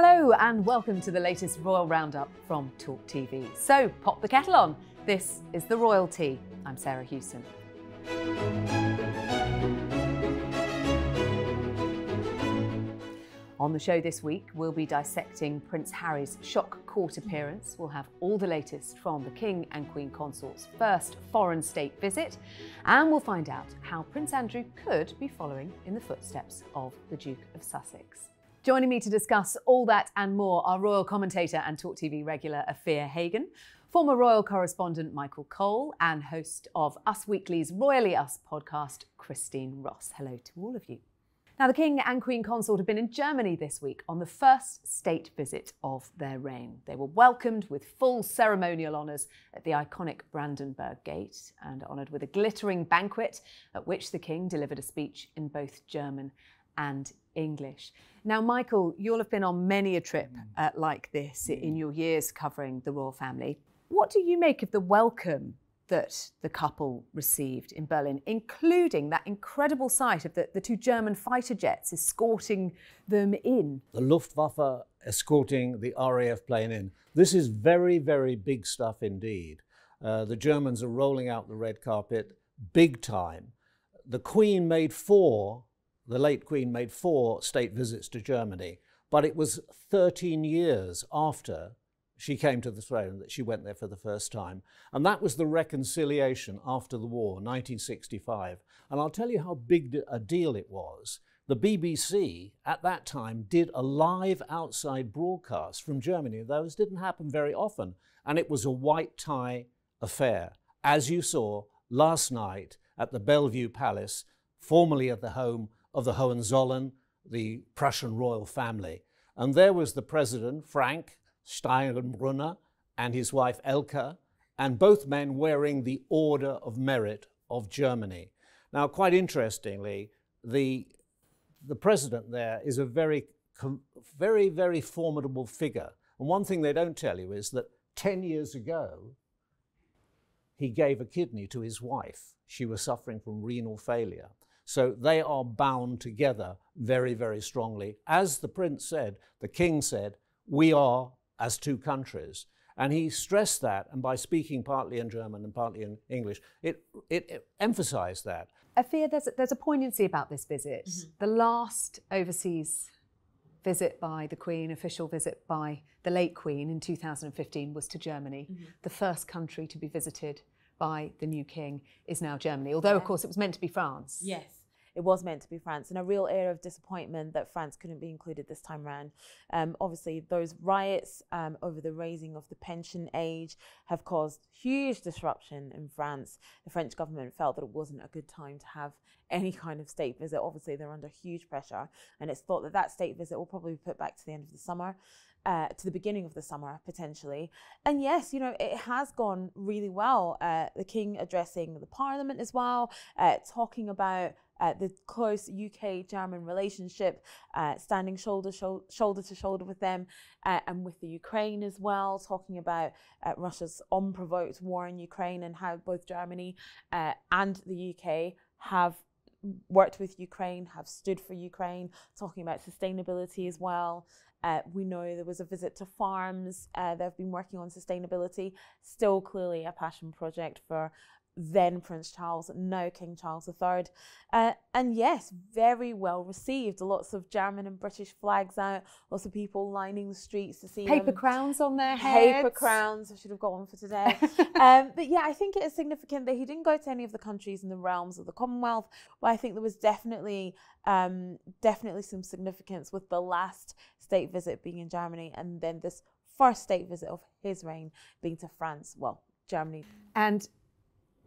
Hello and welcome to the latest Royal Roundup from Talk TV. So pop the kettle on. This is the Royal Tea. I'm Sarah Hewson. On the show this week, we'll be dissecting Prince Harry's shock court appearance. We'll have all the latest from the King and Queen Consort's first foreign state visit, and we'll find out how Prince Andrew could be following in the footsteps of the Duke of Sussex. Joining me to discuss all that and more are royal commentator and Talk TV regular Afia Hagen, former royal correspondent Michael Cole, and host of Us Weekly's Royally Us podcast, Christine Ross. Hello to all of you. Now, the King and Queen Consort have been in Germany this week on the first state visit of their reign. They were welcomed with full ceremonial honours at the iconic Brandenburg Gate and honoured with a glittering banquet at which the King delivered a speech in both German and English. Now, Michael, you'll have been on many a trip mm. uh, like this in your years covering the royal family. What do you make of the welcome that the couple received in Berlin, including that incredible sight of the, the two German fighter jets escorting them in? The Luftwaffe escorting the RAF plane in. This is very, very big stuff indeed. Uh, the Germans are rolling out the red carpet big time. The Queen made four the late Queen made four state visits to Germany, but it was 13 years after she came to the throne that she went there for the first time. And that was the reconciliation after the war, 1965. And I'll tell you how big a deal it was. The BBC at that time did a live outside broadcast from Germany. Those didn't happen very often. And it was a white tie affair, as you saw last night at the Bellevue Palace, formerly at the home of the Hohenzollern, the Prussian royal family. And there was the president, Frank Steinbrunner, and his wife Elke, and both men wearing the Order of Merit of Germany. Now, quite interestingly, the, the president there is a very, very, very formidable figure. And one thing they don't tell you is that 10 years ago, he gave a kidney to his wife. She was suffering from renal failure. So they are bound together very, very strongly. As the prince said, the king said, we are as two countries. And he stressed that, and by speaking partly in German and partly in English, it, it, it emphasized that. I fear there's a, there's a poignancy about this visit. Mm-hmm. The last overseas visit by the Queen, official visit by the late Queen in 2015, was to Germany. Mm-hmm. The first country to be visited by the new King is now Germany, although, yeah. of course, it was meant to be France. Yes it was meant to be France, and a real air of disappointment that France couldn't be included this time around. Um, obviously, those riots um, over the raising of the pension age have caused huge disruption in France. The French government felt that it wasn't a good time to have any kind of state visit. Obviously, they're under huge pressure, and it's thought that that state visit will probably be put back to the end of the summer. Uh, to the beginning of the summer potentially. And yes, you know, it has gone really well. Uh, the King addressing the Parliament as well, uh, talking about uh, the close UK German relationship, uh, standing shoulder, sho shoulder to shoulder with them uh, and with the Ukraine as well, talking about uh, Russia's unprovoked war in Ukraine and how both Germany uh, and the UK have worked with Ukraine, have stood for Ukraine, talking about sustainability as well. Uh, we know there was a visit to farms. Uh, they've been working on sustainability, still clearly a passion project for then Prince Charles, no King Charles III. Uh, and yes, very well received. Lots of German and British flags out, lots of people lining the streets to see Paper them. crowns on their heads. Paper crowns, I should have got one for today. um, but yeah, I think it is significant that he didn't go to any of the countries in the realms of the Commonwealth, but I think there was definitely, um, definitely some significance with the last state visit being in Germany and then this first state visit of his reign being to France. Well, Germany. And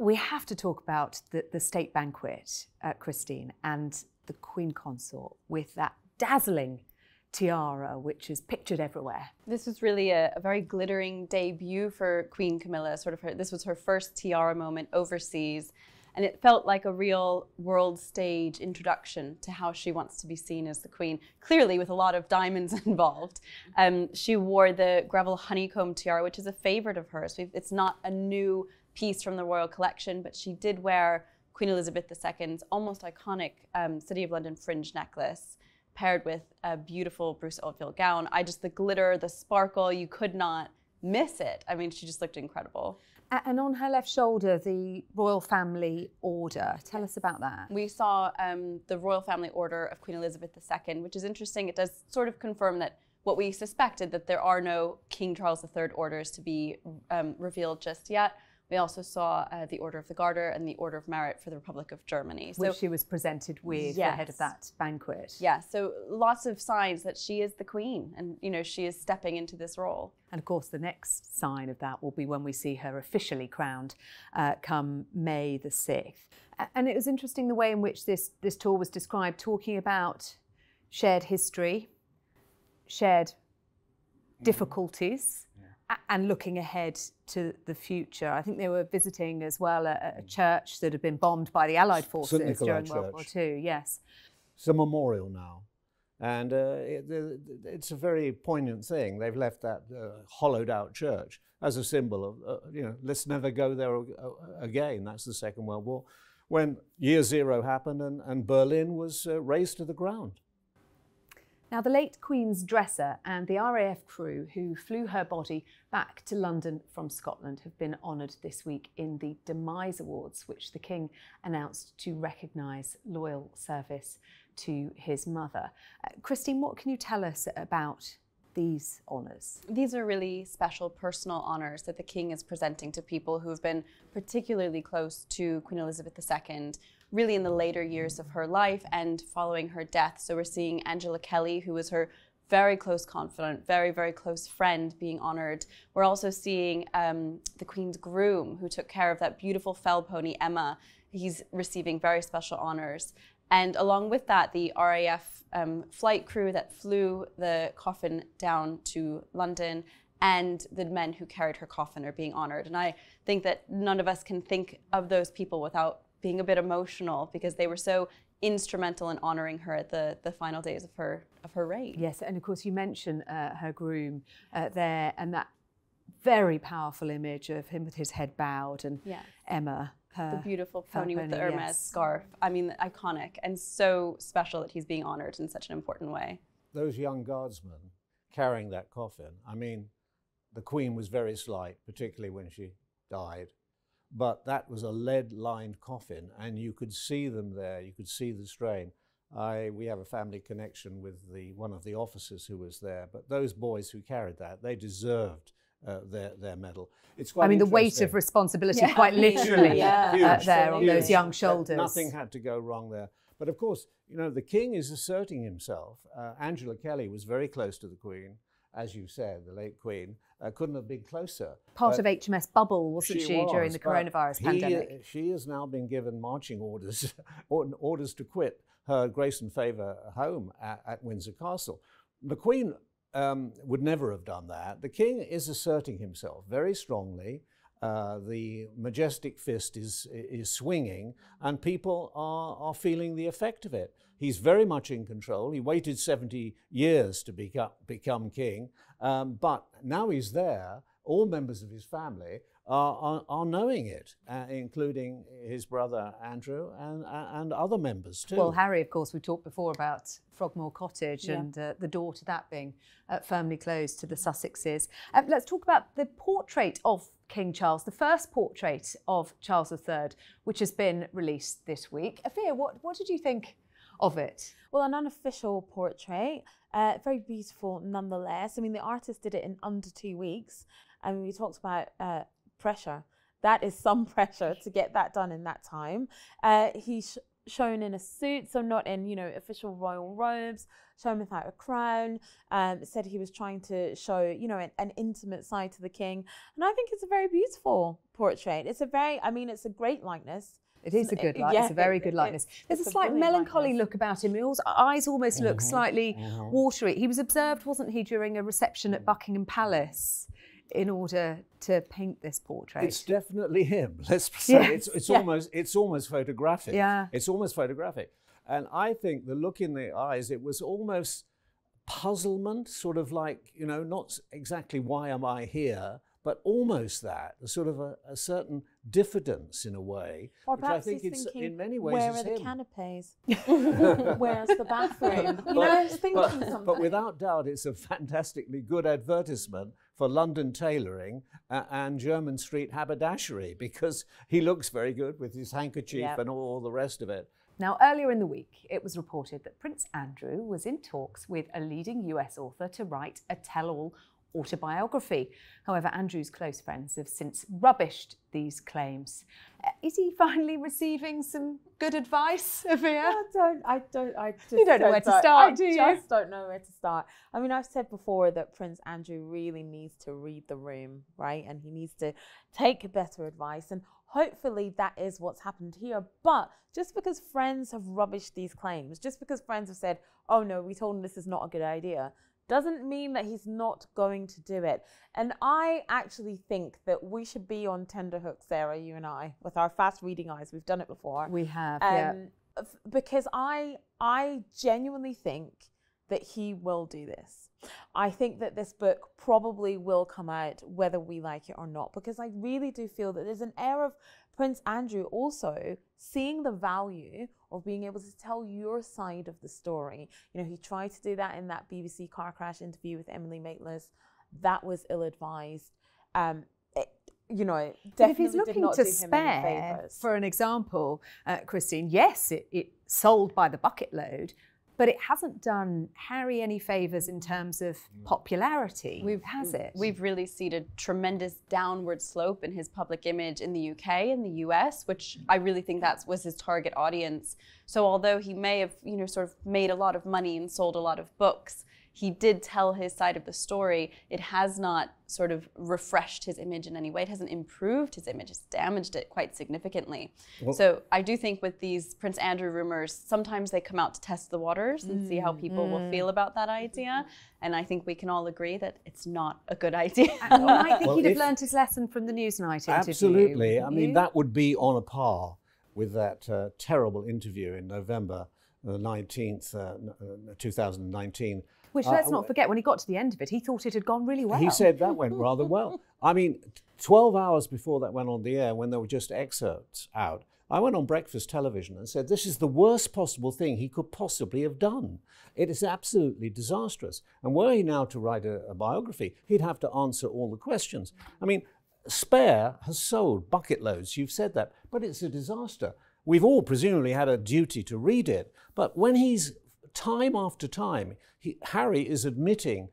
we have to talk about the, the state banquet, Christine, and the Queen Consort with that dazzling tiara, which is pictured everywhere. This was really a, a, very glittering debut for Queen Camilla. Sort of her, this was her first tiara moment overseas, and it felt like a real world stage introduction to how she wants to be seen as the queen. Clearly, with a lot of diamonds involved, um, she wore the gravel honeycomb tiara, which is a favorite of hers. it's not a new piece from the Royal Collection, but she did wear Queen Elizabeth II's almost iconic um, City of London fringe necklace paired with a beautiful Bruce Oldfield gown. I just, the glitter, the sparkle, you could not miss it. I mean, she just looked incredible. And on her left shoulder, the royal family order. Tell us about that. We saw um, the royal family order of Queen Elizabeth II, which is interesting. It does sort of confirm that what we suspected that there are no King Charles III orders to be um, revealed just yet. We also saw uh, the Order of the Garter and the Order of Merit for the Republic of Germany. So, Which she was presented with yes. ahead of that banquet. Yeah, so lots of signs that she is the queen and, you know, she is stepping into this role. And of course, the next sign of that will be when we see her officially crowned uh, come May the 6th. And it was interesting the way in which this, this tour was described, talking about shared history, shared difficulties, and looking ahead to the future. I think they were visiting as well a, a mm. church that had been bombed by the Allied forces during World War II. Yes, it's a memorial now, and uh, it, it's a very poignant thing. They've left that uh, hollowed-out church as a symbol of uh, you know let's never go there uh, again. That's the Second World War, when Year Zero happened and, and Berlin was uh, razed to the ground. Now, the late Queen's dresser and the RAF crew who flew her body back to London from Scotland have been honoured this week in the Demise Awards, which the King announced to recognise loyal service to his mother. Uh, Christine, what can you tell us about these honours? These are really special personal honours that the King is presenting to people who have been particularly close to Queen Elizabeth II really in the later years of her life and following her death. So we're seeing Angela Kelly, who was her very close confidant, very, very close friend being honored. We're also seeing um, the Queen's groom, who took care of that beautiful fell pony, Emma. He's receiving very special honors. And along with that, the RAF um, flight crew that flew the coffin down to London and the men who carried her coffin are being honored. And I think that none of us can think of those people without being a bit emotional because they were so instrumental in honoring her at the, the final days of her of her reign. Yes, and of course you mention uh, her groom uh, there, and that very powerful image of him with his head bowed and yeah. Emma. Her, the beautiful pony, with the Hermes yes. scarf. I mean, iconic and so special that he's being honored in such an important way. Those young guardsmen carrying that coffin, I mean, the Queen was very slight, particularly when she died but that was a lead lined coffin and you could see them there you could see the strain I, we have a family connection with the one of the officers who was there but those boys who carried that they deserved uh, their, their medal. It's quite I mean, the weight of responsibility, yeah. quite literally, yeah. Uh, there on those young shoulders. Nothing had to go wrong there. But of course, you know, the king is asserting himself. Uh, Angela Kelly was very close to the queen, as you said, the late queen uh, couldn't have been closer. Part but of HMS bubble, wasn't she, she was, during the coronavirus he, pandemic? She has now been given marching orders, orders to quit her grace and favour home at, at, Windsor Castle. The Queen um, would never have done that. The King is asserting himself very strongly. Uh, the majestic fist is, is swinging, and people are, are feeling the effect of it. He's very much in control. He waited 70 years to become, become king, um, but now he's there. All members of his family are, are, knowing it, uh, including his brother Andrew and, uh, and other members too. Well, Harry, of course, we talked before about Frogmore Cottage yeah. and uh, the door to that being uh, firmly closed to the Sussexes. Uh, let's talk about the portrait of King Charles, the first portrait of Charles III, which has been released this week. Afia, what, what did you think of it? Well, an unofficial portrait, uh, very beautiful nonetheless. I mean, the artist did it in under two weeks. I mean, we talked about pressure. That is some pressure to get that done in that time. Uh, he's shown in a suit, so not in you know official royal robes, shown without a crown. Um, said he was trying to show you know an, an, intimate side to the king, and I think it's a very beautiful portrait. It's a very, I mean, it's a great likeness. It is a good likeness, yeah, it's a very good likeness. There's a slight melancholy likeness. look about him. His eyes almost look mm -hmm, slightly mm -hmm. watery. He was observed, wasn't he, during a reception at mm. Buckingham Palace? in order to paint this portrait. It's definitely him. Let's say yes. it's, it's almost it's almost photographic. Yeah, it's almost photographic. And I think the look in the eyes, it was almost puzzlement, sort of like you know, not exactly why am I here, but almost that, a sort of a, a certain diffidence in a way. Or which I think it's, thinking, in many ways, where are him. the canapes? Where's the bathroom? you know, thinking but, something. But without doubt, it's a fantastically good advertisement for London tailoring and German street haberdashery because he looks very good with his handkerchief yep. and all the rest of it. Now, earlier in the week, it was reported that Prince Andrew was in talks with a leading US author to write a tell all autobiography. However, Andrew's close friends have since rubbished these claims. Uh, is he finally receiving some good advice, Avia? I don't, I don't, I just you don't, know where to start, I do you? just don't know where to start. I mean, I've said before that Prince Andrew really needs to read the room, right? And he needs to take better advice and Hopefully, that is what's happened here. But just because friends have rubbished these claims, just because friends have said, oh no, we told him this is not a good idea, doesn't mean that he's not going to do it. And I actually think that we should be on tenderhooks, Sarah, you and I, with our fast reading eyes. We've done it before. We have, um, yeah. Because I, I genuinely think that he will do this. I think that this book probably will come out whether we like it or not, because I really do feel that there's an air of Prince Andrew also seeing the value of being able to tell your side of the story. You know, he tried to do that in that BBC car crash interview with Emily Maitlis. That was ill advised. Um, you know, definitely if he's looking to spare, for an example, uh, Christine, yes, it, it sold by the bucket load, but it hasn't done Harry any favours in terms of mm. popularity, we've, has it? We've really seen a tremendous downward slope in his public image in the UK and the US, which I really think that was his target audience. So although he may have, you know, sort of made a lot of money and sold a lot of books, he did tell his side of the story. It has not sort of refreshed his image in any way. It hasn't improved his image. It's damaged it quite significantly. Well, so I do think with these Prince Andrew rumors, sometimes they come out to test the waters and mm, see how people mm. will feel mm. about that idea. And I think we can all agree that it's not a good idea. I think well, he'd have learned his lesson from the Newsnight interview. Absolutely. I mean, mm-hmm. that would be on a par with that uh, terrible interview in November the 19th, uh, uh 2019 which uh, let's not forget, when he got to the end of it, he thought it had gone really well. He said that went rather well. I mean, 12 hours before that went on the air, when there were just excerpts out, I went on breakfast television and said, This is the worst possible thing he could possibly have done. It is absolutely disastrous. And were he now to write a, a biography, he'd have to answer all the questions. I mean, Spare has sold bucket loads, you've said that, but it's a disaster. We've all presumably had a duty to read it, but when he's time after time, he, Harry is admitting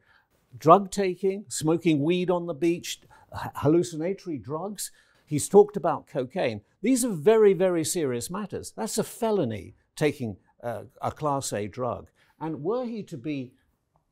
drug taking, smoking weed on the beach, hallucinatory drugs. He's talked about cocaine. These are very, very serious matters. That's a felony taking uh, a Class A drug. And were he to be,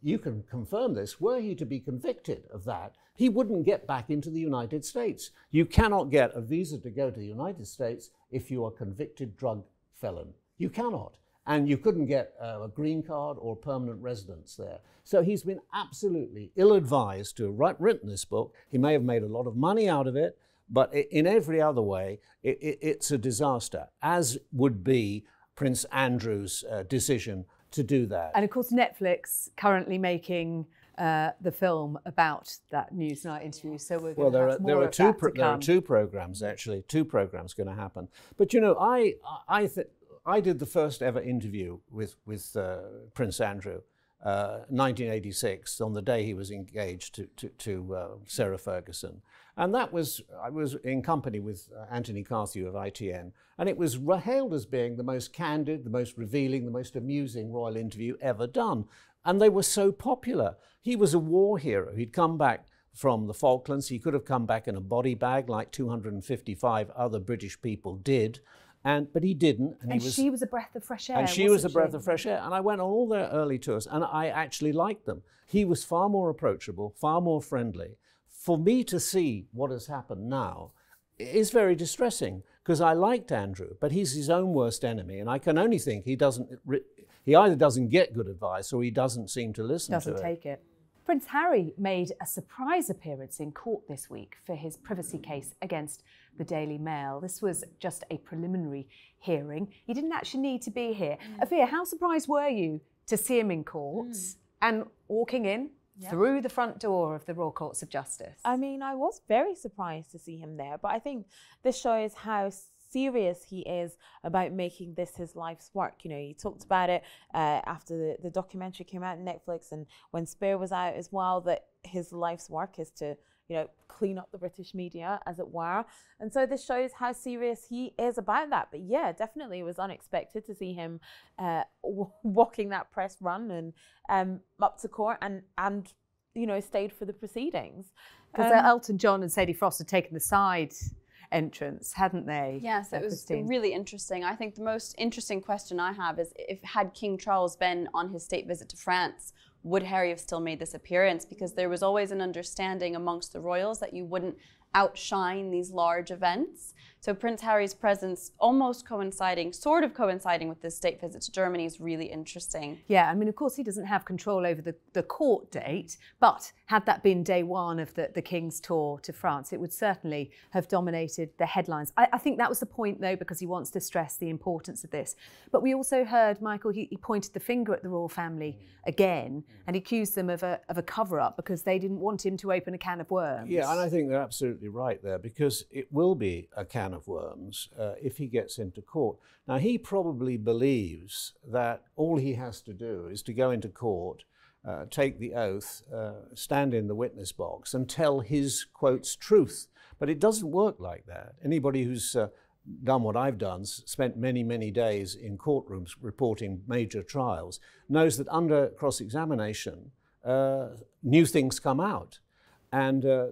you can confirm this, were he to be convicted of that, he wouldn't get back into the United States. You cannot get a visa to go to the United States if you are convicted drug felon. You cannot and you couldn't get uh, a green card or permanent residence there. So he's been absolutely ill advised to have write, written this book. He may have made a lot of money out of it, but in every other way, it, it, it's a disaster, as would be Prince Andrew's uh, decision to do that. And of course, Netflix currently making uh, the film about that Newsnight interview. So we're well, there are there are two pro- there are two programs actually, two programs going to happen. But you know, I I think. I did the first ever interview with, with uh, Prince Andrew, uh, 1986, on the day he was engaged to, to, to uh, Sarah Ferguson. And that was, I was in company with uh, Anthony Carthew of ITN, and it was hailed as being the most candid, the most revealing, the most amusing royal interview ever done. And they were so popular. He was a war hero. He'd come back from the Falklands. He could have come back in a body bag like 255 other British people did. And, but he didn't. And, and he was, she was a breath of fresh air. And she was a breath of fresh air. And I went on all their early tours and I actually liked them. He was far more approachable, far more friendly. For me to see what has happened now is very distressing because I liked Andrew, but he's his own worst enemy. And I can only think he doesn't, he either doesn't get good advice or he doesn't seem to listen doesn't to it. Doesn't take it. Prince Harry made a surprise appearance in court this week for his privacy case against the Daily Mail. This was just a preliminary hearing. He didn't actually need to be here. Mm. Afia, how surprised were you to see him in courts mm. and walking in? Yep. Through the front door of the Royal Courts of Justice. I mean, I was very surprised to see him there, but I think this shows how serious he is about making this his life's work. You know, he talked about it uh, after the, the documentary came out on Netflix and when Spear was out as well, that his life's work is to you know, clean up the British media, as it were. And so this shows how serious he is about that. But yeah, definitely it was unexpected to see him uh, walking that press run and um, up to court and, and you know, stayed for the proceedings. Because uh, um, Elton John and Sadie Frost had taken the side entrance, hadn't they? Yes, it was Christine? really interesting. I think the most interesting question I have is if had King Charles been on his state visit to France, would Harry have still made this appearance? Because there was always an understanding amongst the royals that you wouldn't outshine these large events. So Prince Harry's presence almost coinciding, sort of coinciding with this state visit to Germany is really interesting. Yeah, I mean, of course, he doesn't have control over the, the court date, but had that been day one of the, the King's tour to France, it would certainly have dominated the headlines. I, I think that was the point, though, because he wants to stress the importance of this. But we also heard, Michael, he, he pointed the finger at the royal family again, and accused them of a, of a cover up because they didn't want him to open a can of worms. Yeah, and I think they're absolutely right there because it will be a can of worms uh, if he gets into court. Now, he probably believes that all he has to do is to go into court, uh, take the oath, uh, stand in the witness box, and tell his quotes truth. But it doesn't work like that. Anybody who's uh, done what I've done, spent many, many days in courtrooms reporting major trials, knows that under cross examination, uh, new things come out. And uh,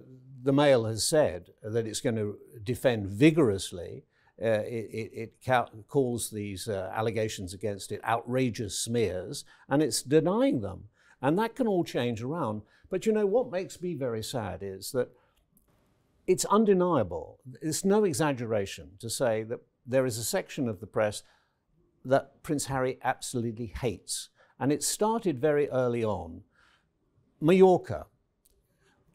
the Mail has said that it's going to defend vigorously. Uh, it, it, it calls these uh, allegations against it outrageous smears, and it's denying them. And that can all change around. But you know, what makes me very sad is that it's undeniable, it's no exaggeration to say that there is a section of the press that Prince Harry absolutely hates. And it started very early on. Mallorca,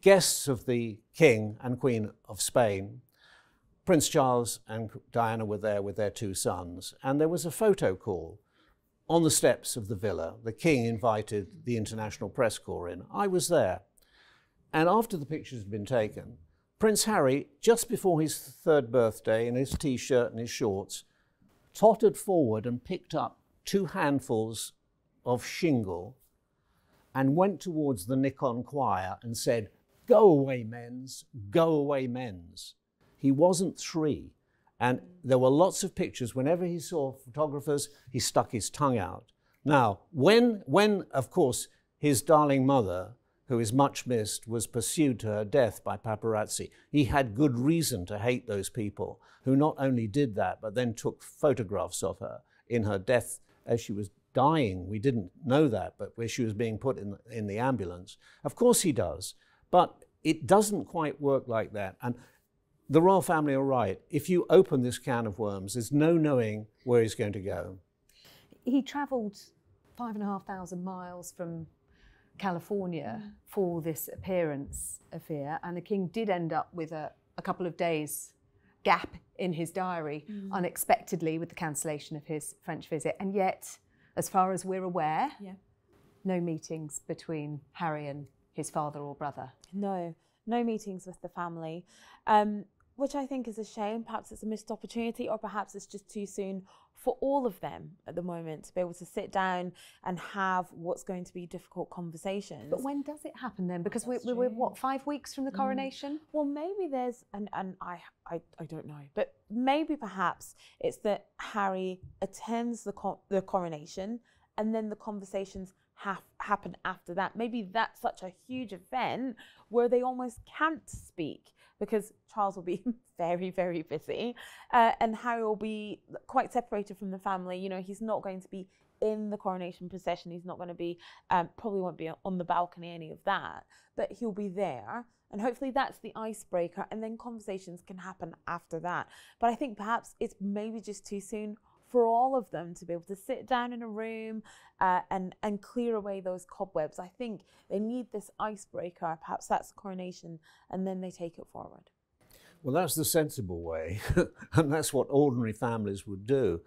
guests of the King and Queen of Spain. Prince Charles and Diana were there with their two sons, and there was a photo call on the steps of the villa. The King invited the International Press Corps in. I was there. And after the pictures had been taken, Prince Harry, just before his third birthday, in his t shirt and his shorts, tottered forward and picked up two handfuls of shingle and went towards the Nikon choir and said, go away men's, go away men's. He wasn't three. And there were lots of pictures. Whenever he saw photographers, he stuck his tongue out. Now, when, when of course, his darling mother, who is much missed, was pursued to her death by paparazzi, he had good reason to hate those people who not only did that, but then took photographs of her in her death as she was dying. We didn't know that, but where she was being put in, in the ambulance. Of course he does. But it doesn't quite work like that. And the royal family are right. If you open this can of worms, there's no knowing where he's going to go. He travelled five and a half thousand miles from California for this appearance of here, and the king did end up with a, a couple of days gap in his diary mm. unexpectedly with the cancellation of his French visit. And yet, as far as we're aware, yeah. no meetings between Harry and his father or brother. No, no meetings with the family, um, which I think is a shame. Perhaps it's a missed opportunity, or perhaps it's just too soon for all of them at the moment to be able to sit down and have what's going to be difficult conversations. But when does it happen then? Because we're, we we're, what five weeks from the mm. coronation. Mm. Well, maybe there's and and I, I I don't know, but maybe perhaps it's that Harry attends the co- the coronation and then the conversations have happen after that. Maybe that's such a huge event where they almost can't speak because Charles will be very, very busy uh, and Harry will be quite separated from the family. You know, he's not going to be in the coronation procession. He's not going to be, um, probably won't be on the balcony, any of that, but he'll be there. And hopefully that's the icebreaker. And then conversations can happen after that. But I think perhaps it's maybe just too soon for all of them to be able to sit down in a room uh, and and clear away those cobwebs. I think they need this icebreaker. Perhaps that's coronation, and then they take it forward. Well, that's the sensible way, and that's what ordinary families would do.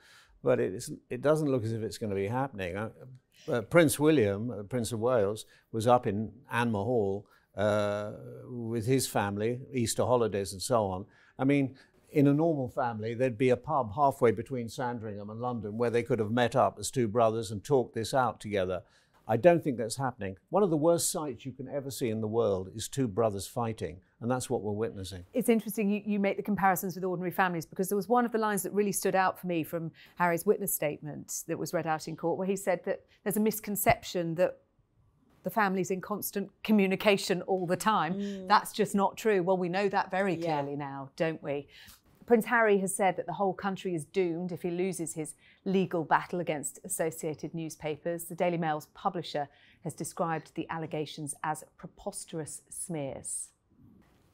But it, it doesn't look as if it's going to be happening. uh, Prince William, uh, Prince of Wales, was up in Anmahal Hall uh, with his family, Easter holidays and so on. I mean, in a normal family, there'd be a pub halfway between Sandringham and London where they could have met up as two brothers and talked this out together. I don't think that's happening. One of the worst sights you can ever see in the world is two brothers fighting, and that's what we're witnessing. It's interesting you, you make the comparisons with ordinary families because there was one of the lines that really stood out for me from Harry's witness statement that was read out in court, where he said that there's a misconception that the family's in constant communication all the time. Mm. That's just not true. Well, we know that very clearly yeah. now, don't we? Prince Harry has said that the whole country is doomed if he loses his legal battle against Associated Newspapers. The Daily Mail's publisher has described the allegations as preposterous smears.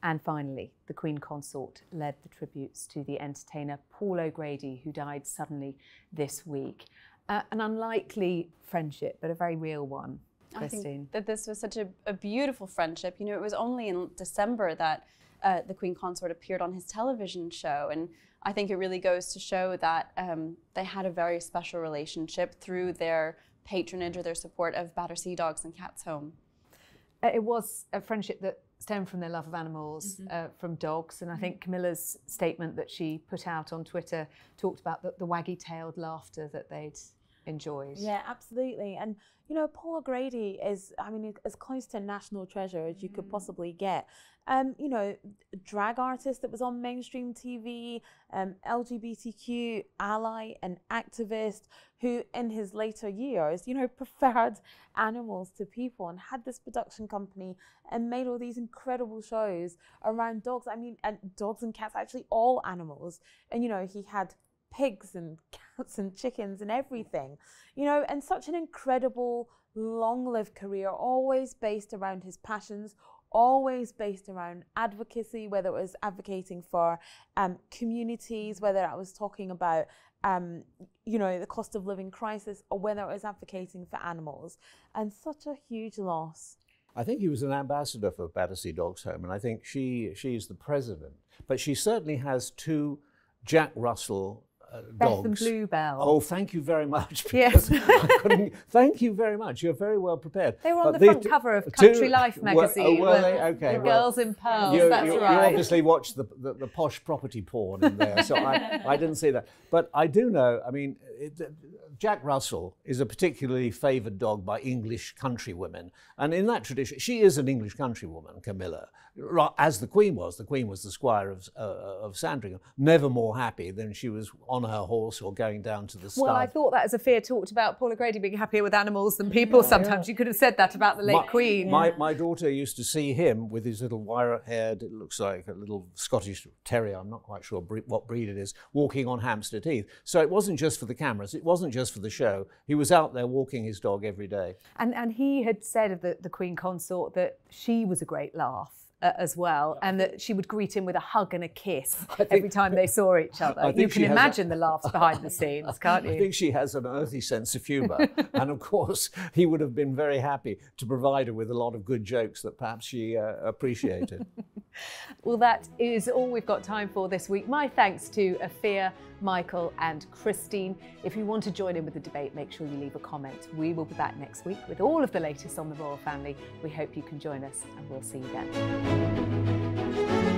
And finally, the Queen Consort led the tributes to the entertainer Paul O'Grady, who died suddenly this week. Uh, an unlikely friendship, but a very real one. Christine. I think that this was such a, a beautiful friendship. You know, it was only in December that uh, the Queen Consort appeared on his television show. And I think it really goes to show that um, they had a very special relationship through their patronage or their support of Battersea Dogs and Cats Home. Uh, it was a friendship that stemmed from their love of animals, mm-hmm. uh, from dogs. And I mm-hmm. think Camilla's statement that she put out on Twitter talked about the, the waggy tailed laughter that they'd enjoys. Yeah, absolutely. And you know, Paul O'Grady is, I mean, as close to national treasure as you mm. could possibly get. Um, you know, drag artist that was on mainstream TV, um, LGBTQ ally and activist who, in his later years, you know, preferred animals to people and had this production company and made all these incredible shows around dogs. I mean, and dogs and cats, actually all animals. And you know, he had pigs and cats and chickens and everything, you know, and such an incredible, long lived career, always based around his passions, always based around advocacy, whether it was advocating for um, communities, whether I was talking about, um, you know, the cost of living crisis, or whether it was advocating for animals. And such a huge loss. I think he was an ambassador for Battersea Dogs Home, and I think she she's the president. But she certainly has two Jack Russell uh, dogs. Beth and Bluebell. Oh, thank you very much. Yes. thank you very much. You're very well prepared. They were on but the front cover of Country two, Life oh, magazine. Were, oh, were they? Okay. The well, Girls in Pearls. You, that's you, right. You obviously watched the, the, the, posh property porn in there, so I, I didn't see that. But I do know. I mean, it, Jack Russell is a particularly favoured dog by English countrywomen. And in that tradition, she is an English countrywoman, Camilla, as the Queen was. The Queen was the squire of, uh, of Sandringham, never more happy than she was on her horse or going down to the stud. Well, I thought that as a fear talked about Paula Grady being happier with animals than people yeah, sometimes. Yeah. You could have said that about the late my, Queen. My, my daughter used to see him with his little wire haired, it looks like a little Scottish terrier, I'm not quite sure what breed it is, walking on hamster teeth. So it wasn't just for the cameras, it wasn't just just for the show. He was out there walking his dog every day. And, and he had said of the, the Queen Consort that she was a great laugh. Uh, as well, and that she would greet him with a hug and a kiss think, every time they saw each other. You can imagine a, the laughs behind the scenes, can't you? I think she has an earthy sense of humour. and of course, he would have been very happy to provide her with a lot of good jokes that perhaps she uh, appreciated. well, that is all we've got time for this week. My thanks to Afia Michael, and Christine. If you want to join in with the debate, make sure you leave a comment. We will be back next week with all of the latest on the royal family. We hope you can join us, and we'll see you then.